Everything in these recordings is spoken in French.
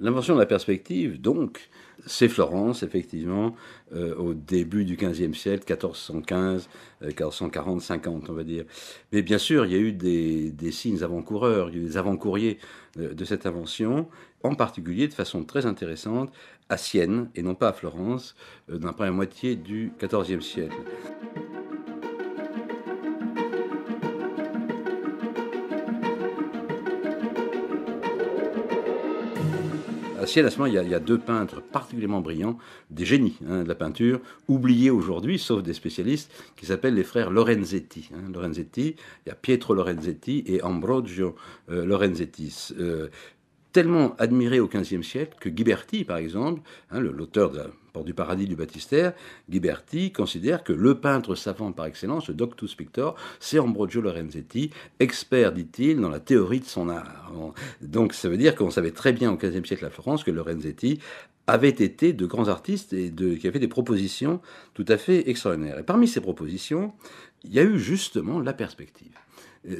L'invention de la perspective, donc, c'est Florence, effectivement, euh, au début du XVe siècle, 1415, 1440, 50, on va dire. Mais bien sûr, il y a eu des, signes avant-coureurs, des avant-courriers de, cette invention, en particulier de façon très intéressante à Sienne, et non pas à Florence, euh, dans la première moitié du XIVe siècle. à bah, il y, a, deux peintres particulièrement brillants, des génies hein, de la peinture, oubliés aujourd'hui, sauf des spécialistes, qui s'appellent les frères Lorenzetti. Hein. Lorenzetti, il y a Pietro Lorenzetti et Ambrogio euh, Lorenzetti. Euh, tellement admiré au XVe siècle que Ghiberti, par exemple, hein, l'auteur de Port du Paradis du Baptistère, Ghiberti considère que le peintre savant par excellence, le Doctus Pictor, c'est Ambrogio Lorenzetti, expert, dit-il, dans la théorie de son art. Donc ça veut dire qu'on savait très bien au XVe siècle à France que Lorenzetti avaient été de grands artistes et de, qui avaient des propositions tout à fait extraordinaires. Et parmi ces propositions, il y a eu justement la perspective.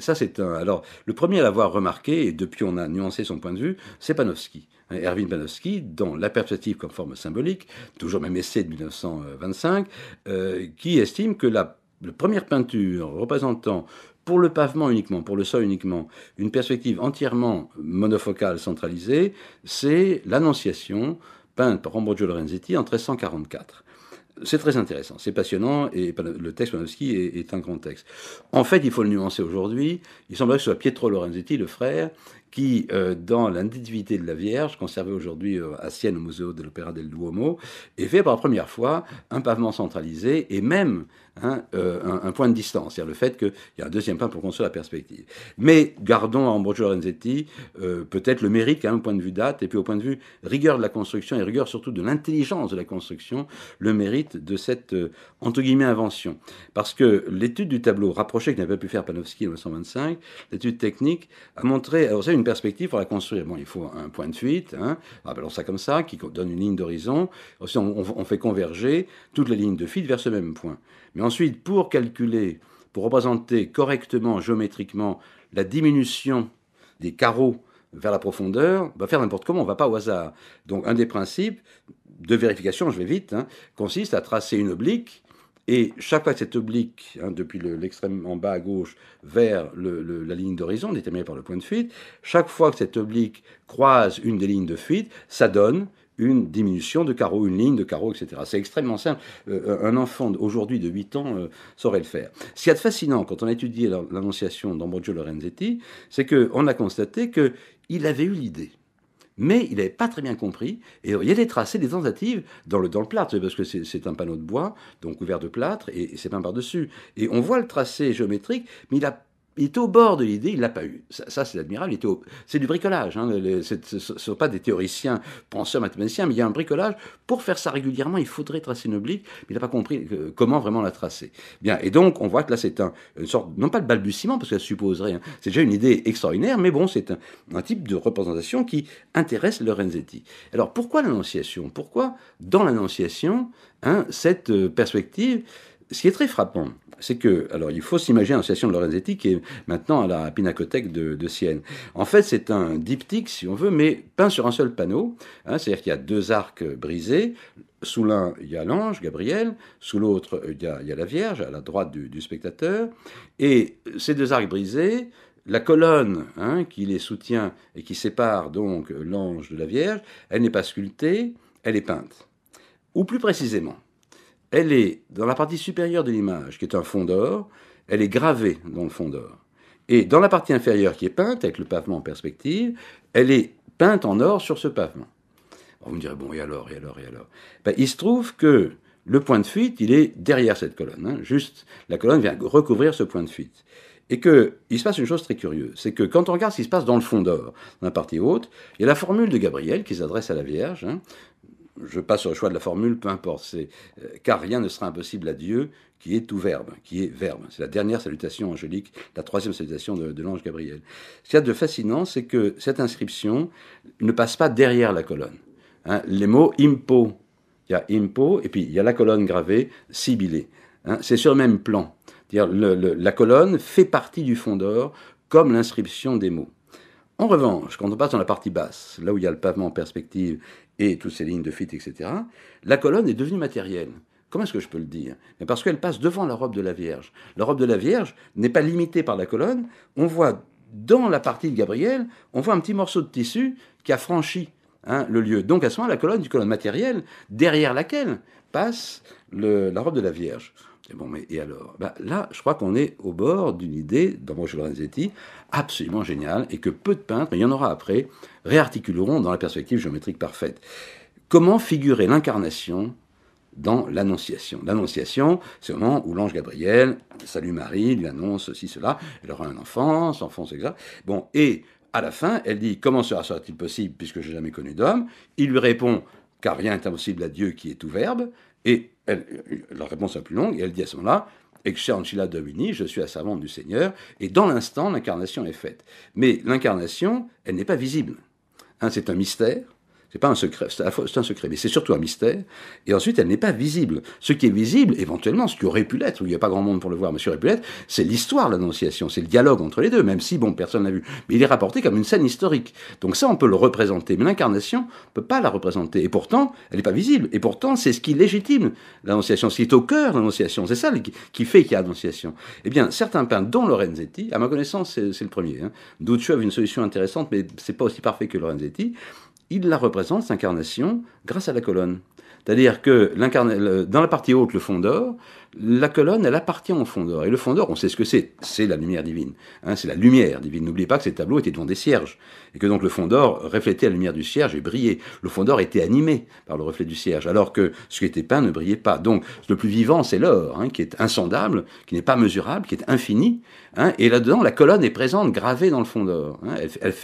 ça, c'est un. Alors, le premier à l'avoir remarqué, et depuis on a nuancé son point de vue, c'est Panofsky. Hein, Erwin Panofsky, dans La perspective comme forme symbolique, toujours même essai de 1925, euh, qui estime que la, la première peinture représentant pour le pavement uniquement, pour le sol uniquement, une perspective entièrement monofocale centralisée, c'est l'annonciation peint par Ambrogio Lorenzetti en 1344. C'est très intéressant, c'est passionnant, et le texte Panofsky est, est, un grand texte. En fait, il faut le nuancer aujourd'hui. Il semblerait que ce soit Pietro Lorenzetti, le frère, qui, euh, dans l'individuité de la Vierge, conservée aujourd'hui euh, à Sienne au Museo de l'Opéra del Duomo, est fait pour la première fois un pavement centralisé et même hein, euh, un, point de distance, c'est-à-dire le fait qu'il y a un deuxième point pour construire la perspective. Mais gardons à Ambrogio Renzetti, peut-être le mérite quand au point de vue date et puis au point de vue rigueur de la construction et rigueur surtout de l'intelligence de la construction, le mérite de cette entre guillemets invention. Parce que l'étude du tableau rapproché que n'avait pas pu faire Panofsky en 1925, l'étude technique a montré a une perspective pour la construire. Bon, il faut un point de fuite, hein, appelons ah, ben, ça comme ça, qui donne une ligne d'horizon. On, on, fait converger toutes les lignes de fuite vers ce même point. Mais ensuite, pour calculer, pour représenter correctement, géométriquement, la diminution des carreaux vers la profondeur, on va faire n'importe comment, on ne va pas au hasard. Donc un des principes de vérification, je vais vite, hein, consiste à tracer une oblique et chaque fois que cette oblique, hein, depuis l'extrême en bas à gauche vers la ligne d'horizon, déterminée par le point de fuite, chaque fois que cet oblique croise une des lignes de fuite, ça donne une diminution de carreau, une ligne de carreau, etc. C'est extrêmement simple. Euh, un enfant aujourd'hui de 8 ans euh, saurait le faire. Ce qu'il y fascinant quand on a étudié l'annonciation d'Ambrogio Lorenzetti, c'est qu'on a constaté qu'il avait eu l'idée mais il n'avait pas très bien compris. Et il y a des tracés, des tentatives dans le, dans le plâtre, parce que c'est un panneau de bois, donc couvert de plâtre, et, et c'est peint par-dessus. Et on voit le tracé géométrique, mais il a il est au bord de l'idée, il l'a pas eu. Ça, c'est admirable. C'est du bricolage. Hein, ce ne sont pas des théoriciens, penseurs, mathématiciens, mais il y a un bricolage. Pour faire ça régulièrement, il faudrait tracer une oblique, mais il n'a pas compris comment vraiment la tracer. Bien, et donc on voit que là, c'est une sorte, non pas de balbutiement, parce que ça supposerait, hein, c'est déjà une idée extraordinaire, mais bon, c'est un, type de représentation qui intéresse Lorenzetti. Alors pourquoi l'annonciation Pourquoi dans l'annonciation hein, cette euh, perspective ce qui est très frappant, c'est que, alors il faut s'imaginer l'association de Lorenzetti qui est maintenant à la pinacothèque de, Sienne. En fait, c'est un diptyque, si on veut, mais peint sur un seul panneau. Hein, c'est-à-dire qu'il y a deux arcs brisés. Sous l'un, il y a l'ange, Gabriel. Sous l'autre, il, y a la Vierge, à la droite du, spectateur. Et ces deux arcs brisés, la colonne hein, qui les soutient et qui sépare donc l'ange de la Vierge, elle n'est pas sculptée, elle est peinte. Ou plus précisément, elle est dans la partie supérieure de l'image, qui est un fond d'or, elle est gravée dans le fond d'or. Et dans la partie inférieure qui est peinte, avec le pavement en perspective, elle est peinte en or sur ce pavement. Oh, vous me direz, bon, et alors, et alors, et alors ben, Il se trouve que le point de fuite, il est derrière cette colonne. Hein. juste, la colonne vient recouvrir ce point de fuite. Et que, il se passe une chose très curieuse, c'est que quand on regarde ce qui se passe dans le fond d'or, dans la partie haute, il y a la formule de Gabriel qui s'adresse à la Vierge, hein je passe sur le choix de la formule, peu importe. C'est euh, car rien ne sera impossible à Dieu, qui est tout verbe, qui est verbe. C'est la dernière salutation angélique, la troisième salutation de, l'ange Gabriel. Ce qu'il y a de fascinant, c'est que cette inscription ne passe pas derrière la colonne. Hein. les mots impo, il y a impo, et puis il y a la colonne gravée, sibilé. Hein. c'est sur le même plan. la colonne fait partie du fond d'or, comme l'inscription des mots. En revanche, quand on passe dans la partie basse, là où il y a le pavement en perspective et toutes ces lignes de fuite, etc., la colonne est devenue matérielle. Comment est-ce que je peux le dire Parce qu'elle passe devant la robe de la Vierge. La robe de la Vierge n'est pas limitée par la colonne. On voit dans la partie de Gabriel, on voit un petit morceau de tissu qui a franchi hein, le lieu. Donc à ce moment, la colonne, une colonne matérielle, derrière laquelle passe la robe de la Vierge. Et bon, mais et alors bah, Là, je crois qu'on est au bord d'une idée d'Ambrogio Lorenzetti absolument géniale et que peu de peintres, il y en aura après, réarticuleront dans la perspective géométrique parfaite. Comment figurer l'incarnation dans l'Annonciation. L'Annonciation, c'est le moment où l'ange Gabriel salue Marie, lui annonce ceci, cela, elle aura un enfant, son enfant, etc. Bon, et à la fin, elle dit Comment sera t il possible puisque je n'ai jamais connu d'homme Il lui répond Car rien n'est impossible à Dieu qui est tout verbe. Et euh, la réponse est plus longue, et elle dit à ce moment-là, Ex domini, je suis la servante du Seigneur, et dans l'instant, l'incarnation est faite. Mais l'incarnation, elle n'est pas visible. Hein, c'est un mystère, c'est pas un secret, c'est un secret, mais c'est surtout un mystère. Et ensuite, elle n'est pas visible. Ce qui est visible, éventuellement, ce qui aurait pu l'être, où il n'y a pas grand monde pour le voir, monsieur aurait c'est l'histoire, de l'annonciation, c'est le dialogue entre les deux, même si, bon, personne n'a vu. Mais il est rapporté comme une scène historique. Donc ça, on peut le représenter, mais l'incarnation, on peut pas la représenter. Et pourtant, elle n'est pas visible. Et pourtant, c'est ce qui légitime l'annonciation, ce qui est au cœur de l'annonciation. C'est ça qui fait qu'il y a annonciation. Eh bien, certains peintres, dont Lorenzetti, à ma connaissance, c'est le premier, hein, d'autres une une solution intéressante, mais c'est pas aussi parfait que Lorenzetti, il la représente, cette incarnation, grâce à la colonne. C'est-à-dire que dans la partie haute, le fond d'or, la colonne, elle appartient au fond d'or. Et le fond d'or, on sait ce que c'est, c'est la lumière divine. Hein, c'est la lumière divine. N'oubliez pas que ces tableaux étaient devant des cierges. Et que donc le fond d'or reflétait la lumière du cierge et brillait. Le fond d'or était animé par le reflet du cierge, alors que ce qui était peint ne brillait pas. Donc le plus vivant, c'est l'or, hein, qui est insondable, qui n'est pas mesurable, qui est infini. Hein. et là-dedans, la colonne est présente, gravée dans le fond d'or.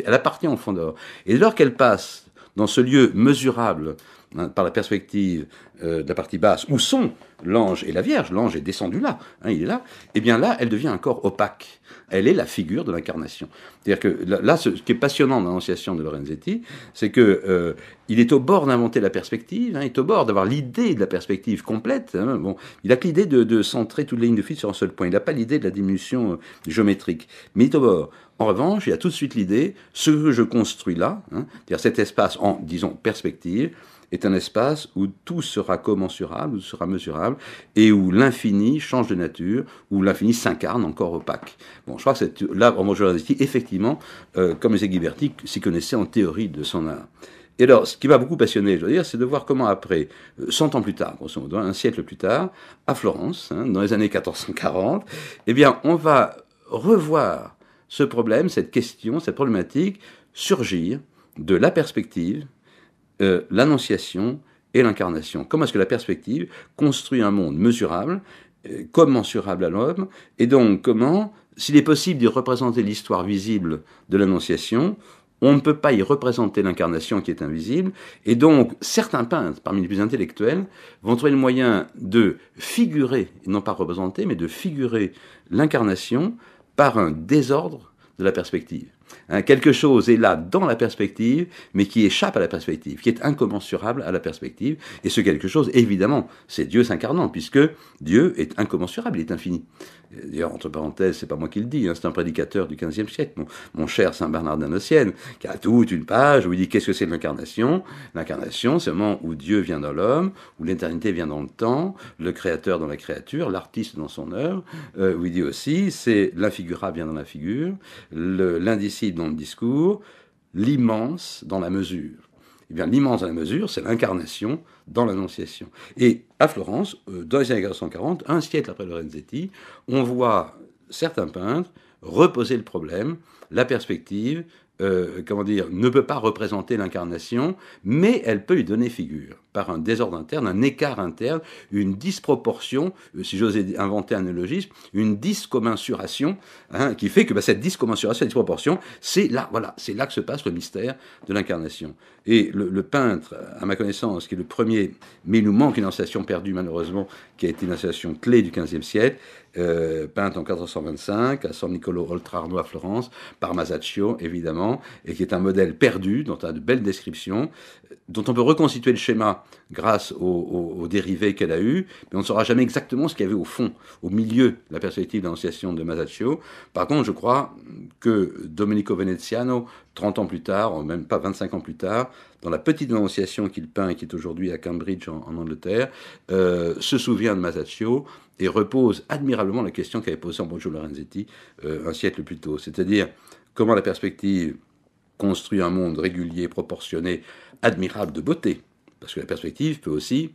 Elle, appartient au fond d'or. Et dès qu'elle passe dans ce lieu mesurable Hein, par la perspective euh, de la partie basse, où sont l'ange et la Vierge, l'ange est descendu là, hein, il est là, et eh bien là, elle devient un corps opaque. Elle est la figure de l'incarnation. C'est-à-dire que là, ce qui est passionnant dans l'Annonciation de Lorenzetti, c'est que euh, il est au bord d'inventer la perspective, hein, il est au bord d'avoir l'idée de la perspective complète. bon, il a que l'idée de, centrer toutes les lignes de fuite sur un seul point. Il n'a pas l'idée de la diminution euh, géométrique, mais il est au bord. En revanche, il a tout de suite l'idée, ce que je construis là, c'est-à-dire cet espace en, disons, perspective, est un espace où tout sera commensurable, où tout sera mesurable, et où l'infini change de nature, où l'infini s'incarne encore opaque. Bon, je crois que c'est là, en Jodorowsky, effectivement, euh, comme les Berti s'y connaissait en théorie de son art. Et alors, ce qui m'a beaucoup passionné, je veux dire, c'est de voir comment après, 100 euh, ans plus tard, grosso modo, un siècle plus tard, à Florence, hein, dans les années 1440, eh bien, on va revoir ce problème, cette question, cette problématique surgir de la perspective euh, l'annonciation et l'incarnation. Comment est-ce que la perspective construit un monde mesurable, euh, commensurable à l'homme, et donc comment, s'il est possible d'y représenter l'histoire visible de l'annonciation, on ne peut pas y représenter l'incarnation qui est invisible, et donc certains peintres, parmi les plus intellectuels, vont trouver le moyen de figurer, non pas représenter, mais de figurer l'incarnation par un désordre de la perspective. Hein, quelque chose est là dans la perspective, mais qui échappe à la perspective, qui est incommensurable à la perspective. Et ce quelque chose, évidemment, c'est Dieu s'incarnant, puisque Dieu est incommensurable, il est infini. D'ailleurs, entre parenthèses, c'est pas moi qui le dis, hein, c'est un prédicateur du XVe siècle, mon, cher Saint Bernard de qui a toute une page où il dit qu'est-ce que c'est l'incarnation L'incarnation, c'est le moment où Dieu vient dans l'homme, où l'éternité vient dans le temps, le créateur dans la créature, l'artiste dans son œuvre, euh, où il dit aussi, c'est l'infigurable vient dans la figure, l'indicible dans le discours, l'immense dans la mesure. Eh bien, l'immense à la mesure, c'est l'incarnation dans l'Annonciation. Et à Florence, euh, dans les années 1440, un siècle après Lorenzetti, on voit certains peintres reposer le problème, la perspective euh, comment dire, ne peut pas représenter l'incarnation, mais elle peut lui donner figure par un désordre interne, un écart interne, une disproportion, euh, si j'osais inventer un néologisme, une discommensuration, hein, qui fait que bah, cette discommensuration, cette disproportion, c'est là, voilà, c'est là que se passe le mystère de l'incarnation. Et le, peintre, à ma connaissance, qui est le premier, mais il nous manque une installation perdue malheureusement, qui a été une installation clé du XVe siècle, euh, peinte en 425, à San Nicolo Oltrarno à Florence, par Masaccio évidemment, et qui est un modèle perdu dont a de belles descriptions, dont on peut reconstituer le schéma grâce aux, dérivés qu'elle a eus, mais on ne saura jamais exactement ce qu'il y avait au fond, au milieu la perspective d'annonciation de Masaccio. Par contre, je crois que Domenico Veneziano, 30 ans plus tard, ou même pas 25 ans plus tard, dans la petite annonciation qu'il peint et qui est aujourd'hui à Cambridge en, Angleterre, euh, se souvient de Masaccio et repose admirablement la question qu'avait posée Ambrogio Lorenzetti euh, un siècle plus tôt, c'est-à-dire comment la perspective construit un monde régulier, proportionné, admirable de beauté, parce que la perspective peut aussi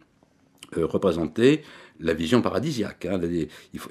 euh, représenter la vision paradisiaque. Hein.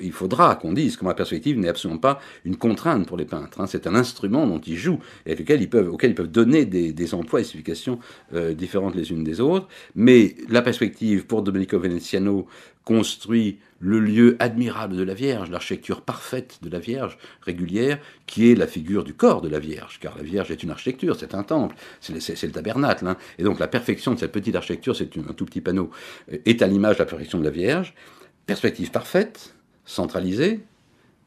Il, faudra qu'on dise que la perspective n'est absolument pas une contrainte pour les peintres. Hein. C'est un instrument dont ils jouent et ils peuvent, auquel ils peuvent donner des, emplois et significations euh, différentes les unes des autres. Mais la perspective pour Domenico Veneziano construit le lieu admirable de la Vierge, l'architecture parfaite de la Vierge régulière, qui est la figure du corps de la Vierge, car la Vierge est une architecture, c'est un temple, c'est le, tabernacle, hein. et donc la perfection de cette petite architecture, c'est un tout petit panneau, euh, est à l'image de la perfection de la Vierge, perspective parfaite, centralisée,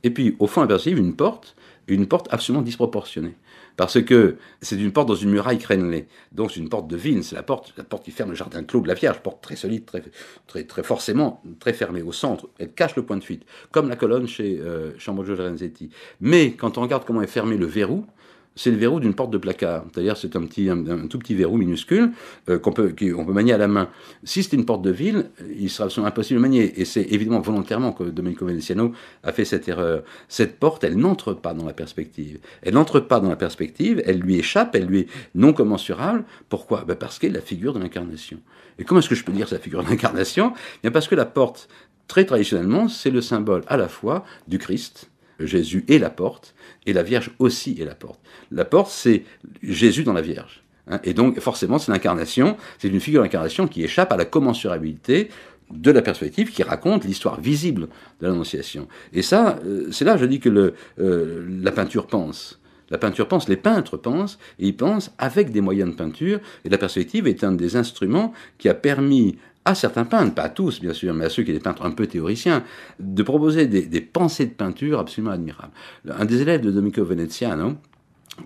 et puis au fond aperçu une porte, une porte absolument disproportionnée. Parce que c'est une porte dans une muraille crénelée. Donc c'est une porte de ville, c'est la porte, la porte qui ferme le jardin clos de la Vierge, porte très solide, très, très, très forcément très fermée au centre. Elle cache le point de fuite, comme la colonne chez euh, de Renzetti. Mais quand on regarde comment est fermé le verrou, c'est le verrou d'une porte de placard. C'est-à-dire, c'est un, tout petit verrou minuscule euh, qu'on peut, peut manier à la main. Si c'est une porte de ville, il sera impossible de manier. Et c'est évidemment volontairement que Domenico Veneziano a fait cette erreur. Cette porte, elle n'entre pas dans la perspective. Elle n'entre pas dans la perspective, elle lui échappe, elle lui est non commensurable. Pourquoi ben, Parce qu'elle est la figure de l'incarnation. Et comment est-ce que je peux dire sa figure d'incarnation eh Bien parce que la porte, très traditionnellement, c'est le symbole à la fois du Christ, Jésus est la porte, et la Vierge aussi est la porte. La porte, c'est Jésus dans la Vierge. Hein. et donc, forcément, c'est l'incarnation, c'est une figure d'incarnation qui échappe à la commensurabilité de la perspective qui raconte l'histoire visible de l'Annonciation. Et ça, euh, c'est là, je dis que euh, la peinture pense. La peinture pense, les peintres pensent, et ils pensent avec des moyens de peinture, et la perspective est un des instruments qui a permis à certains peintres, pas à tous bien sûr, mais à ceux qui étaient peintres un peu théoriciens, de proposer des, pensées de peinture absolument admirables. Un des élèves de Domenico Veneziano,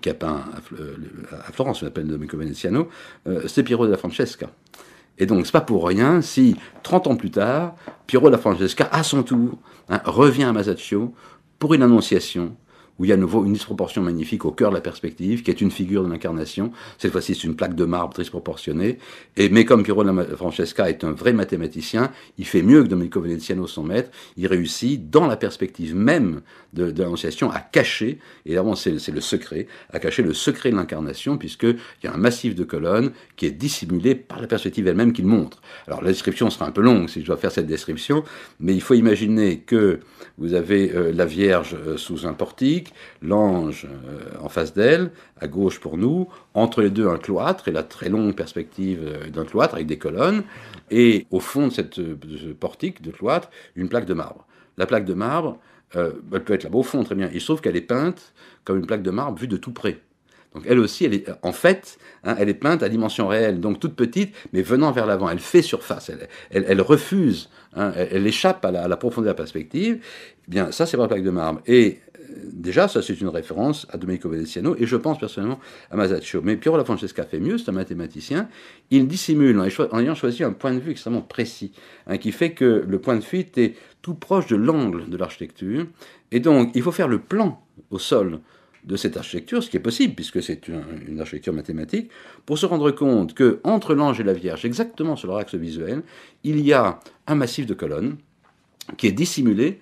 qui a peint à, euh, Florence, on l'appelle Domenico Veneziano, euh, c'est Piero della Francesca. Et donc, c'est pas pour rien si, 30 ans plus tard, Piero della Francesca, à son tour, hein, revient à Masaccio pour une annonciation où il y a à nouveau une disproportion magnifique au cœur de la perspective, qui est une figure de l'incarnation. Cette fois-ci, c'est une plaque de marbre disproportionnée. Et, mais comme Piero Francesca est un vrai mathématicien, il fait mieux que Domenico Veneziano, son maître. Il réussit, dans la perspective même de, l'Annonciation, à cacher, et là c'est le secret, à cacher le secret de l'incarnation, puisqu'il y a un massif de colonnes qui est dissimulé par la perspective elle-même qu'il montre. Alors la description sera un peu longue si je dois faire cette description, mais il faut imaginer que vous avez euh, la Vierge euh, sous un portique, l'ange euh, en face d'elle, à gauche pour nous, entre les deux un cloître et la très longue perspective euh, d'un cloître avec des colonnes, et au fond de, cette, euh, portique de cloître, une plaque de marbre. La plaque de marbre, elle peut être là-bas au fond, très bien. Il se trouve qu'elle est peinte comme une plaque de marbre vue de tout près. Donc elle aussi, elle est, en fait, hein, elle est peinte à dimension réelle, donc toute petite, mais venant vers l'avant. Elle fait surface, elle, elle, refuse, hein, elle, échappe à la, profondeur de la perspective. Eh bien, ça, c'est pas une plaque de marbre. Et déjà, ça c'est une référence à Domenico Veneziano, et je pense personnellement à Masaccio. Mais Piero La Francesca fait mieux, c'est un mathématicien. Il dissimule en, ayant choisi un point de vue extrêmement précis, hein, qui fait que le point de fuite est tout proche de l'angle de l'architecture. Et donc, il faut faire le plan au sol de cette architecture, ce qui est possible puisque c'est une, une, architecture mathématique, pour se rendre compte que entre l'ange et la Vierge, exactement sur leur axe visuel, il y a un massif de colonnes qui est dissimulé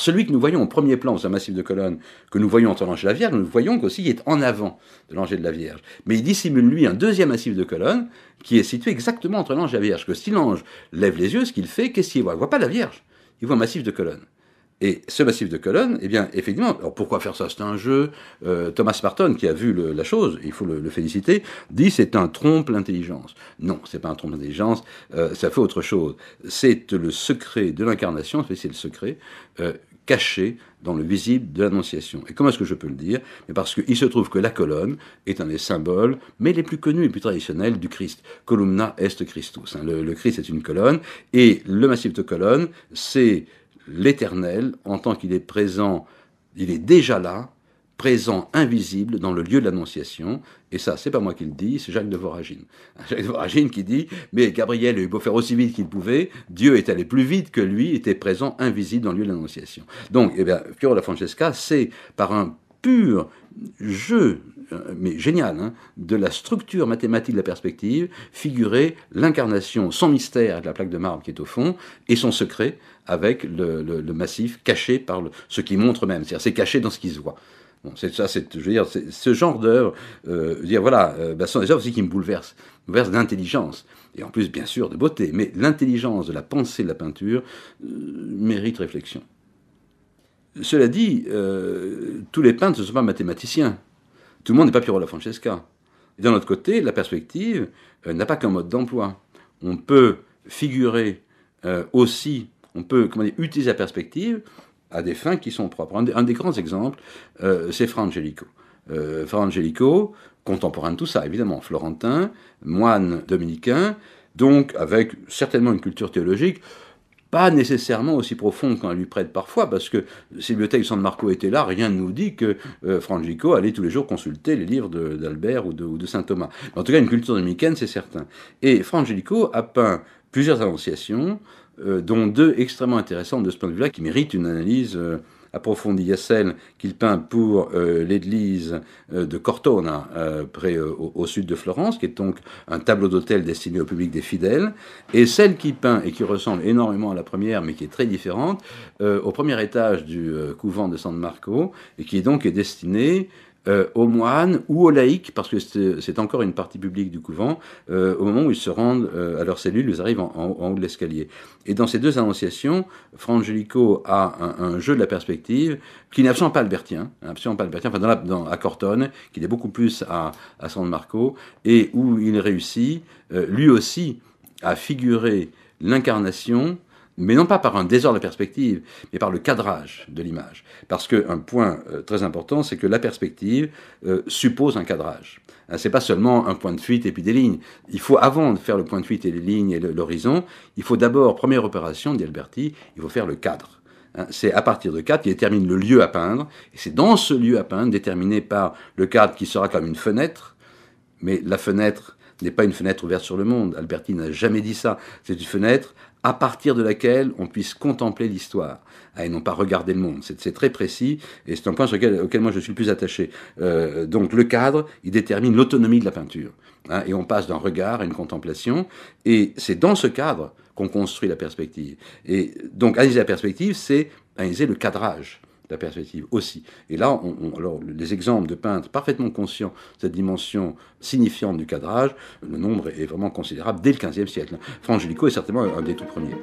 celui que nous voyons au premier plan c'est un massif de colonnes que nous voyons entre l'ange de la Vierge, nous voyons qu'aussi il est en avant de l'ange de la Vierge. Mais il dissimule lui un deuxième massif de colonnes qui est situé exactement entre l'ange et la Vierge. Que si l'ange lève les yeux, ce qu'il fait, qu'est-ce qu'il voit Il voit pas la Vierge, il voit un massif de colonnes. Et ce massif de colonnes, eh bien, effectivement, alors pourquoi faire ça C'est un jeu. Euh, Thomas Barton, qui a vu la chose, il faut le, féliciter, dit c'est un trompe l'intelligence. Non, c'est pas un trompe l'intelligence, euh, ça fait autre chose. C'est le secret de l'incarnation, c'est le secret euh, caché dans le visible de l'Annonciation. Et comment est-ce que je peux le dire Parce qu'il se trouve que la colonne est un des symboles, mais les plus connus et plus traditionnels du Christ. Columna est Christus. Le, le Christ est une colonne, et le massif de colonnes c'est l'Éternel, en tant qu'il est présent, il est déjà là, présent, invisible, dans le lieu de l'Annonciation. Et ça, c'est pas moi qui le dis, c'est Jacques de Voragine. Jacques de Voragine qui dit Mais Gabriel a eu beau faire aussi vite qu'il pouvait, Dieu est allé plus vite que lui, était présent, invisible, dans le lieu de l'Annonciation. Donc, eh bien, Piero la Francesca, c'est par un pur jeu euh, mais génial, hein, de la structure mathématique de la perspective, figurer l'incarnation sans mystère de la plaque de marbre qui est au fond, et son secret avec le, massif caché par ce qui montre même, c'est-à-dire c'est caché dans ce qui se voit. c'est ça, c'est, je dire, ce genre d'œuvre, euh, dire, voilà, euh, bah, ce sont des œuvres aussi qui me bouleversent, me bouleversent d'intelligence, et en plus, bien sûr, de beauté, mais l'intelligence de la pensée de la peinture mérite réflexion. Cela dit, tous les peintres ne sont pas mathématiciens. Tout le monde n'est pas la Francesca. d'un autre côté, la perspective euh, n'a pas qu'un mode d'emploi. On peut figurer euh, aussi, on peut utiliser la perspective à des fins qui sont propres. Un, des, grands exemples, euh, c'est Fra Angelico. Fra Angelico, contemporain de tout ça, évidemment, florentin, moine dominicain, donc avec certainement une culture théologique pas nécessairement aussi profond qu'on lui prête parfois, parce que si le bibliothèque de San Marco était là, rien ne nous dit que euh, allait tous les jours consulter les livres d'Albert ou de, saint Thomas. en tout cas, une culture dominicaine, c'est certain. Et Frangico a peint plusieurs annonciations, euh, dont deux extrêmement intéressantes de ce point de vue-là, qui méritent une analyse. Euh, approfondie à celle qu'il peint pour euh, l'église euh, de Cortona, euh, près au, sud de Florence, qui est donc un tableau d'hôtel destiné au public des fidèles, et celle qu'il peint et qui ressemble énormément à la première, mais qui est très différente, au premier étage du couvent de San Marco, et qui donc est destinée euh, aux moines ou aux laïcs, parce que c'est encore une partie publique du couvent, euh, au moment où ils se rendent euh, à leur cellule, ils arrivent en, haut de l'escalier. Et dans ces deux annonciations, Frangelico a un, jeu de la perspective qui n'est pas albertien, hein, pas albertien, enfin dans, à Cortone, qui est beaucoup plus à, à San Marco, et où il réussit, lui aussi, à figurer l'incarnation mais non pas par un désordre de perspective, mais par le cadrage de l'image. Parce qu'un point euh, très important, c'est que la perspective euh, suppose un cadrage. Hein, ce n'est pas seulement un point de fuite et puis des lignes. Il faut, avant de faire le point de fuite et les lignes et l'horizon, il faut d'abord, première opération, dit Alberti, il faut faire le cadre. Hein, c'est à partir de cadre qui détermine le lieu à peindre, et c'est dans ce lieu à peindre, déterminé par le cadre qui sera comme une fenêtre, mais la fenêtre n'est pas une fenêtre ouverte sur le monde. Alberti n'a jamais dit ça. C'est une fenêtre à partir de laquelle on puisse contempler l'histoire ah, et non pas regarder le monde. C'est très précis et c'est un point sur lequel, auquel moi je suis le plus attaché. Euh, donc le cadre, il détermine l'autonomie de la peinture. Hein, et on passe d'un regard à une contemplation et c'est dans ce cadre qu'on construit la perspective. Et donc analyser la perspective, c'est analyser le cadrage la perspective aussi. Et là, on, alors, les exemples de peintres parfaitement conscients de cette dimension signifiante du cadrage, le nombre est vraiment considérable dès le XVe siècle. Frangélico est certainement un des tout premiers.